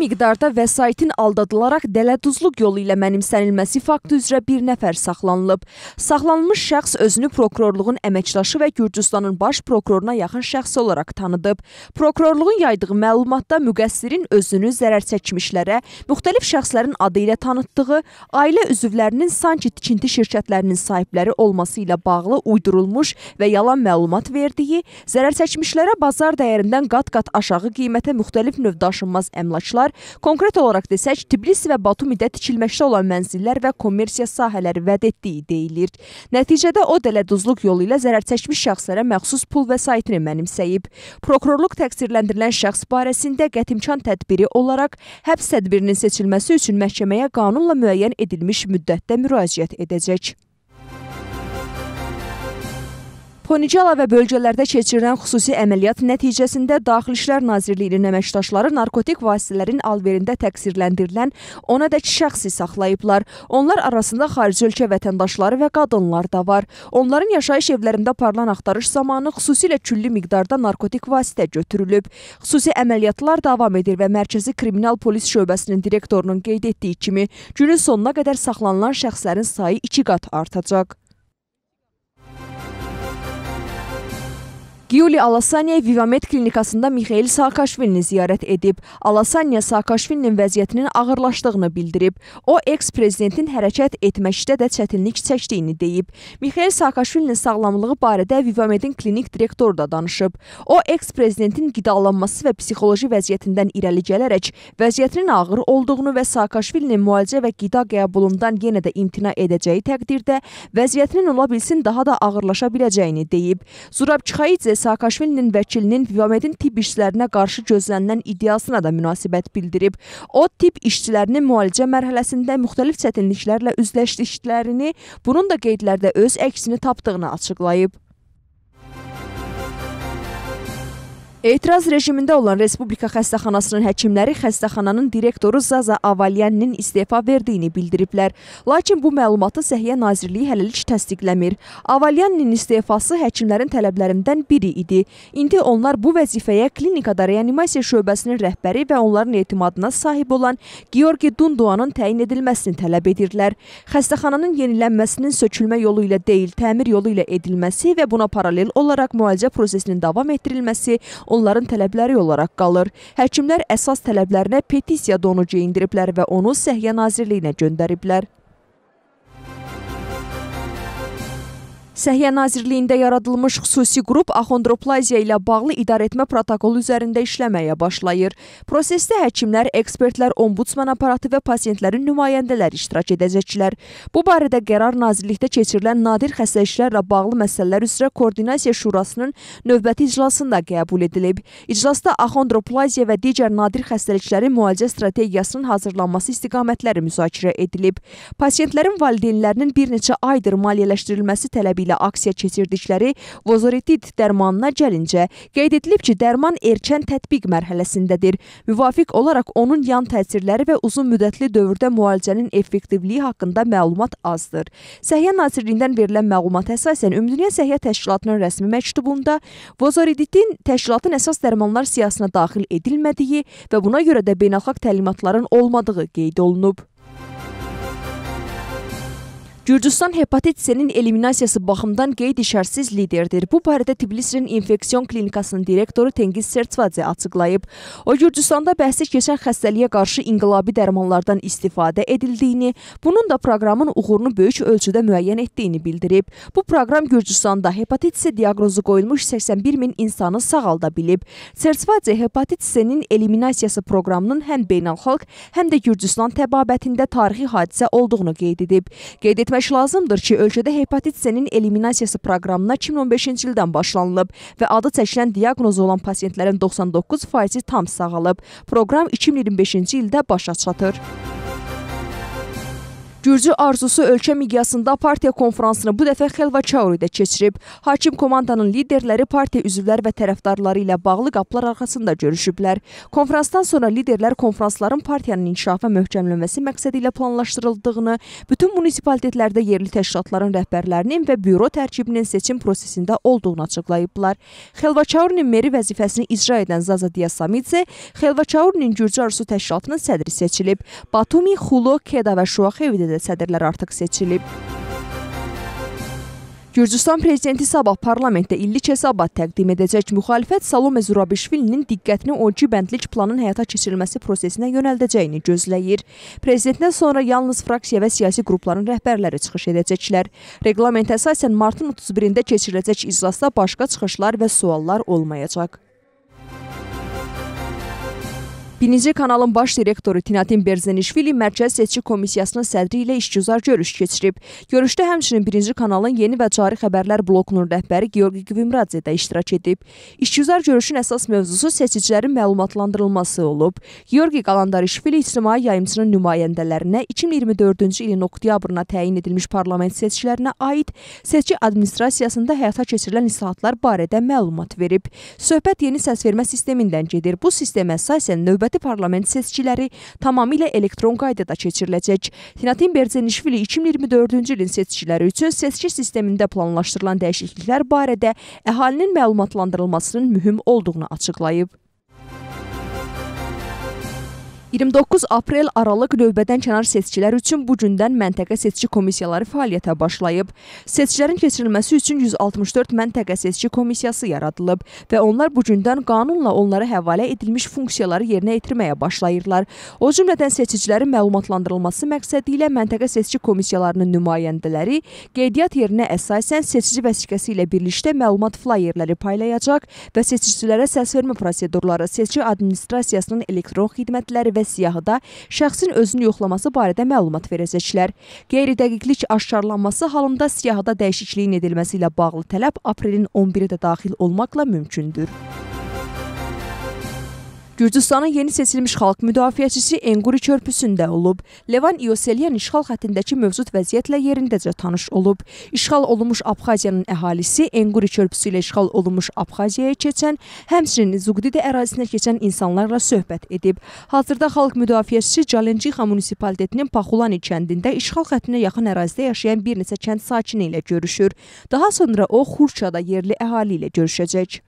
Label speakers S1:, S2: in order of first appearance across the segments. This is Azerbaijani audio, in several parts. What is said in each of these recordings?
S1: miqdarda vəsaitin aldadılaraq dələduzluq yolu ilə mənimsənilməsi faktı üzrə bir nəfər saxlanılıb. Saxlanılmış şəxs özünü prokurorluğun əməkdaşı və Gürcüstanın baş prokuroruna yaxın şəxs olaraq tanıdıb. Prokurorluğun yaydığı məlumatda müqəssirin özünü zərər çəkmişlərə, müxtəlif şəxslərin adı ilə tanıtdığı, ailə üzvlərinin sanki tikinti şirkətlərinin sahibləri olması ilə bağlı uydurulmuş və yalan məlumat verdiyi, zərər çəkmişlərə bazar dəyərindən qat-qat aşağı qiymətə müxtəlif növ daşınmaz əmlaklar qurumlar, konkret olaraq desək, Tbilisi və Batumidə tikilməkdə olan mənzillər və kommersiya sahələri vəd etdiyi deyilir. Nəticədə o dələduzluq yolu ilə zərər çəkmiş şəxslərə məxsus pul vəsaitini mənimsəyib. Prokurorluq təqsirləndirilən şəxs barəsində qətimkan tədbiri olaraq həbs tədbirinin seçilməsi üçün məhkəməyə qanunla müəyyən edilmiş müddətdə müraciət edəcək. Xonicala və bölgələrdə keçirilən xüsusi əməliyyat nəticəsində Daxili İşlər Nazirliyinin əməkdaşları narkotik vasitələrin alverində təqsirləndirilən 10 ədəd şəxsi saxlayıblar. Onlar arasında xarici ölkə vətəndaşları və qadınlar da var. Onların yaşayış evlərində aparılan axtarış zamanı xüsusilə küllü miqdarda narkotik vasitə götürülüb. Xüsusi əməliyyatlar davam edir və Mərkəzi Kriminal Polis Şöbəsinin direktorunun qeyd etdiyi kimi günün sonuna qədər saxlanılan şəxslərin sayı 2 qat artacaq. Gyuli Alasaniya Vivamed klinikasında Mixail Saakaşvilini ziyarət edib. Alasaniya Saakaşvilinin vəziyyətinin ağırlaşdığını bildirib. O, eks-prezidentin hərəkət etməkdə də çətinlik çəkdiyini deyib. Mixail Saakaşvilinin sağlamlığı barədə Vivamedin klinik direktoru da danışıb. O, eks-prezidentin qidalanması və psixoloji vəziyyətindən irəli gələrək vəziyyətinin ağır olduğunu və Saakaşvilinin müalicə və qida qəbulundan yenə də imtina edəcəyi təqdirdə vəziyyətinin ola bilsin daha da ağırlaşa biləcəyini deyib. Zurab Çixayidzə Saakaşvilinin vəkilinin Vivamedin tibb işçilərinə qarşı gözlənilən iddiasına da münasibət bildirib. O, tibb işçilərinin müalicə mərhələsində müxtəlif çətinliklərlə üzləşdiklərini, bunun da qeydlərdə öz əksini tapdığını açıqlayıb. Etiraz rejimində olan Respublika Xəstəxanasının həkimləri xəstəxananın direktoru Zaza Avalyaninin istefa verdiyini bildiriblər. Lakin bu məlumatı Səhiyyə Nazirliyi hələlik təsdiqləmir. Avalyaninin istefası həkimlərin tələblərindən biri idi. İndi onlar bu vəzifəyə klinikada reanimasiya şöbəsinin rəhbəri və onların etimadına sahib olan Georgi Dunduanın təyin edilməsini tələb edirlər. Xəstəxananın yenilənməsinin sökülmə yolu ilə deyil, təmir yolu ilə edilməsi və buna paralel olaraq müalicə prosesinin davam etdirilməsi onların tələbləri olaraq qalır. Həkimlər əsas tələblərinə petisiya donu geyindiriblər və onu Səhiyyə Nazirliyinə göndəriblər. Səhiyyə Nazirliyində yaradılmış xüsusi qrup axondroplaziya ilə bağlı idarəetmə protokolu üzərində işləməyə başlayır. Prosesdə həkimlər, ekspertlər, ombudsman aparatı və pasiyentlərin nümayəndələri iştirak edəcəklər. Bu barədə qərar nazirlikdə keçirilən nadir xəstə işlərlə bağlı məsələlər üzrə Koordinasiya Şurasının növbəti iclasında qəbul edilib. İclasda axondroplaziya və digər nadir xəstəliklərin müalicə strategiyasının hazırlanması istiqamətləri müzakirə edilib. Pasiyentlərin valideynlərinin bir neçə aydır maliyyələşdirilməsi tələbi ilə aksiya keçirdikləri vozoretit dərmanına gəlincə, qeyd edilib ki, dərman erkən tətbiq mərhələsindədir. Müvafiq olaraq onun yan təsirləri və uzun müddətli dövrdə müalicənin effektivliyi haqqında məlumat azdır. Səhiyyə Nazirliyindən verilən məlumata əsasən Ümumdünya Səhiyyə Təşkilatının rəsmi məktubunda vozoretitin təşkilatın əsas dərmanlar siyahısına daxil edilmədiyi və buna görə də beynəlxalq təlimatların olmadığı qeyd olunub. Gürcüstan hepatit C-nin eliminasiyası baxımdan qeyd-işarsiz liderdir. Bu barədə Tbilisirin infeksiyon klinikasının direktoru Tengiz Sertvadze açıqlayıb. O, Gürcüstanda bəhsi keçən xəstəliyə qarşı inqilabi dərmanlardan istifadə edildiyini, bunun da proqramın uğurunu böyük ölçüdə müəyyən etdiyini bildirib. Bu proqram Gürcüstanda hepatit C diaqnozu qoyulmuş 81 min insanı sağalda bilib. Sertvadze hepatit C-nin eliminasiyası proqramının həm beynəlxalq, həm də Gürcüstan təbabətində tarixi hadisə olduğunu qeyd edib. Qeyd etmək lazımdır ki, ölkədə hepatit C-nin eliminasiyası proqramına 2015-ci ildən başlanılıb və adı çəkilən diaqnozu olan pasientlərin 99 faizi tam sağalıb. Proqram 2025-ci ildə başa çatır. Gürcü arzusu ölkə miqyasında partiya konfransını bu dəfə Xelvaçauridə keçirib. Hakim komandanın liderləri partiya üzvləri və tərəfdarları ilə bağlı qapılar arxasında görüşüblər. Konfransdan sonra liderlər konfransların partiyanın inkişafı möhkəmlənməsi məqsədi ilə planlaşdırıldığını, bütün munisipalitetlərdə yerli təşkilatların rəhbərlərinin və büro tərkibinin seçim prosesində olduğunu açıqlayıblar. Xelvaçaurinin meri vəzifəsini icra edən Zaza Diyasamidze Xelvaçaurinin Gürcü arzusu təşkilatının sədri seçilib. Batumi, Xulo, Keda və Şuaxevidə dərəcədə sədrlər artıq seçilib. Gürcüstan prezidenti sabah parlamentdə illik hesabat təqdim edəcək. Müxalifət Salome Zurabishvilinin diqqətini OG bəndlik planın həyata keçirilməsi prosesinə yönəldəcəyini gözləyir. Prezidentdən sonra yalnız fraksiya və siyasi qrupların rəhbərləri çıxış edəcəklər. Reqlamentə əsasən martın 31-də keçiriləcək iclasda başqa çıxışlar və suallar olmayacaq. Birinci kanalın baş direktoru Tinatin Berzenişvili Mərkəz Seçki Komissiyasının sədri ilə işgüzar görüş keçirib. Görüşdə həmçinin birinci kanalın yeni və cari xəbərlər blokunun rəhbəri Georgi Qvimradze də iştirak edib. İşgüzar görüşün əsas mövzusu seçicilərin məlumatlandırılması olub. Georgi Qalandarişvili ictimai yayımçının nümayəndələrinə 2024-cü ilin oktyabrına təyin edilmiş parlament seçkilərinə aid seçki administrasiyasında həyata keçirilən islahatlar barədə məlumat verib. Söhbət yeni səsvermə sistemindən gedir. Bu sistemə əsasən növbə növbəti parlament seçkiləri tamamilə elektron qaydada keçiriləcək. Tinatin Berzenişvili 2024-cü ilin seçkiləri üçün seçki sistemində planlaşdırılan dəyişikliklər barədə əhalinin məlumatlandırılmasının mühüm olduğunu açıqlayıb. 29 aprel aralıq növbədən kənar seçkilər üçün bu gündən məntəqə seçki komissiyaları fəaliyyətə başlayıb. Seçkilərin keçirilməsi üçün 164 məntəqə seçki komissiyası yaradılıb və onlar bu gündən qanunla onlara həvalə edilmiş funksiyaları yerinə yetirməyə başlayırlar. O cümlədən seçicilərin məlumatlandırılması məqsədi ilə məntəqə seçki komissiyalarının nümayəndələri qeydiyyat yerinə əsasən seçici vəsiqəsi ilə birlikdə məlumat flayerləri paylayacaq və seçicilərə səsvermə prosedurları, seçki administrasiyasının elektron xidmətləri və və siyahıda şəxsin özünü yoxlaması barədə məlumat verəcəklər. Qeyri-dəqiqlik aşkarlanması halında siyahıda dəyişikliyin edilməsi ilə bağlı tələb aprelin 11-i də daxil olmaqla mümkündür. Gürcüstanın yeni seçilmiş xalq müdafiəçisi Enquri körpüsündə olub. Levan İyoselyan işğal xəttindəki mövcud vəziyyətlə yerindəcə tanış olub. İşğal olunmuş Abxaziyanın əhalisi Enquri körpüsü ilə işğal olunmuş Abxaziyaya keçən, həmçinin Zugdidə ərazisinə keçən insanlarla söhbət edib. Hazırda xalq müdafiəçisi Calenjixa munisipitetinin Paxulani kəndində işğal xəttinə yaxın ərazidə yaşayan bir neçə kənd sakini ilə görüşür. Daha sonra o Xurçada yerli əhali ilə görüşəcək.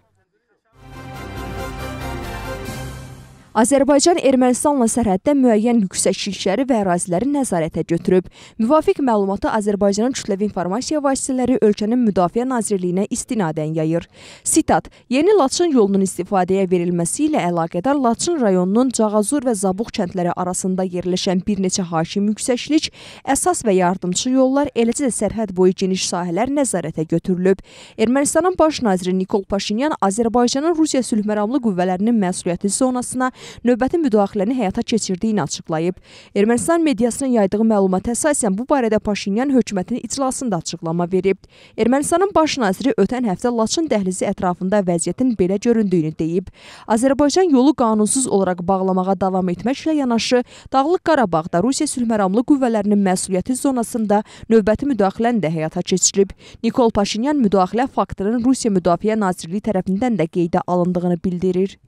S1: Azərbaycan Ermənistanla sərhəddə müəyyən yüksəklikləri və əraziləri nəzarətə götürüb. Müvafiq məlumatı Azərbaycanın kütləvi informasiya vasitələri ölkənin Müdafiə Nazirliyinə istinadən yayır. Sitat: Yeni Laçın yolunun istifadəyə verilməsi ilə əlaqədar Laçın rayonunun Cağazur və Zabuq kəndləri arasında yerləşən bir neçə hakim yüksəklik, əsas və yardımçı yollar, eləcə də sərhəd boyu geniş sahələr nəzarətə götürülüb. Ermənistanın baş naziri Nikol Paşinyan Azərbaycanın Rusiya sülhməramlı qüvvələrinin məsuliyyəti zonasına növbəti müdaxiləni həyata keçirdiyini açıqlayıb. Ermənistan mediasının yaydığı məlumata əsasən bu barədə Paşinyan hökumətin iclasında açıqlama verib. Ermənistanın baş naziri ötən həftə Laçın dəhlizi ətrafında vəziyyətin belə göründüyünü deyib. Azərbaycan yolu qanunsuz olaraq bağlamağa davam etməklə yanaşı, Dağlıq Qarabağda Rusiya sülhməramlı qüvvələrinin məsuliyyəti zonasında növbəti müdaxiləni də həyata keçirilib. Nikol Paşinyan müdaxilə faktının Rusiya Müdafiə Nazirliyi tərəfindən də qeydə alındığını bildirir.